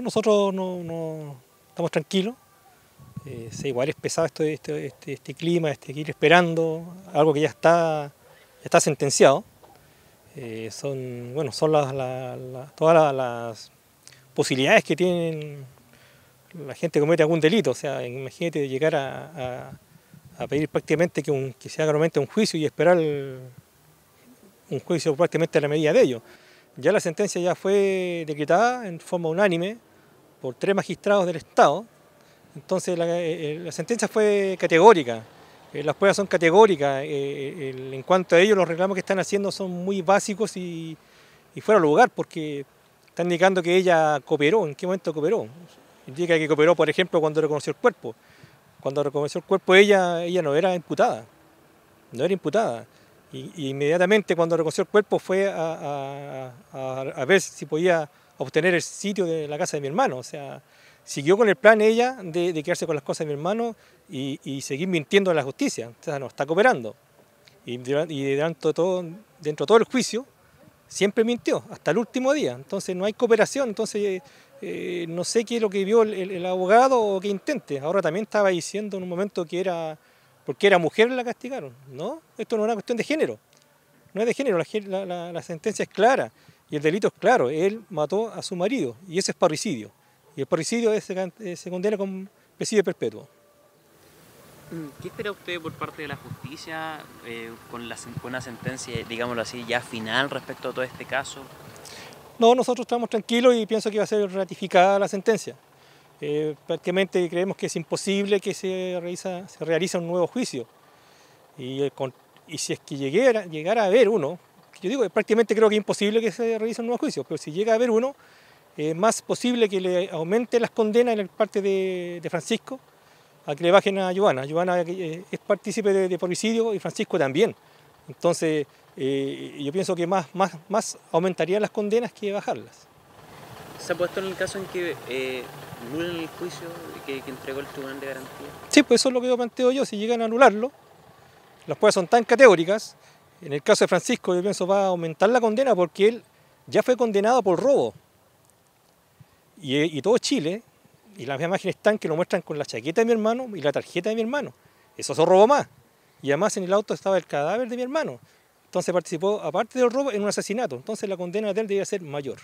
nosotros no, estamos tranquilos. Eh, igual es pesado este, este, este, clima, este que ir esperando, algo que ya está, está sentenciado. Eh, son, bueno, son todas las posibilidades que tienen la gente que comete algún delito. O sea, imagínate llegar a, pedir prácticamente que, un, que se haga un juicio y esperar un juicio prácticamente a la medida de ellos. Ya la sentencia ya fue decretada en forma unánime por tres magistrados del Estado. Entonces la, eh, eh, sentencia fue categórica, eh, las pruebas son categóricas. en cuanto a ello, los reclamos que están haciendo son muy básicos y, fuera de lugar porque están indicando que ella cooperó. ¿En qué momento cooperó? Indica que cooperó, por ejemplo, cuando reconoció el cuerpo. Cuando reconoció el cuerpo ella, ella no era imputada. No era imputada. Y, inmediatamente cuando recogió el cuerpo fue a, a, a, ver si podía obtener el sitio de la casa de mi hermano. O sea, siguió con el plan ella de, de quedarse con las cosas de mi hermano y, y, seguir mintiendo a la justicia. O sea, no, está cooperando. Y, y dentro, de todo, dentro todo el juicio siempre mintió, hasta el último día. Entonces no hay cooperación, entonces eh, no sé qué es lo que vio el, el, abogado o qué intente. Ahora también estaba diciendo en un momento que era porque era mujer la castigaron. No, esto no es una cuestión de género. No es de género, la, sentencia es clara y el delito es claro. Él mató a su marido y ese es parricidio. Y el parricidio eh, se condena con presidio perpetuo. Mm, ¿Qué espera usted por parte de la justicia eh, con, la, con una sentencia, digámoslo así, ya final respecto a todo este caso? No, nosotros estamos tranquilos y pienso que va a ser ratificada la sentencia. Eh, prácticamente creemos que es imposible que se, realiza, se realice un nuevo juicio. Y, eh, si es que llegara, a haber uno, yo digo, eh, prácticamente creo que es imposible que se realice un nuevo juicio, pero si llega a haber uno, es más posible que le aumente las condenas en el parte de, Francisco a que le bajen a Joana. Joana es partícipe de, de, policidio y Francisco también. Entonces, yo pienso que más, más, más aumentarían las condenas que bajarlas se ha puesto en el caso en que eh, el juicio que, que, entregó el tribunal de garantía? Sí, pues eso es lo que yo planteo yo, si llegan a anularlo, las pruebas son tan categóricas, en el caso de Francisco yo pienso va a aumentar la condena porque él ya fue condenado por robo. Y, eh, y todo Chile, y las imágenes están que lo muestran con la chaqueta de mi hermano y la tarjeta de mi hermano. Eso es un robo más. Y además en el auto estaba el cadáver de mi hermano. Entonces participó, aparte del robo, en un asesinato. Entonces la condena de él debía ser mayor.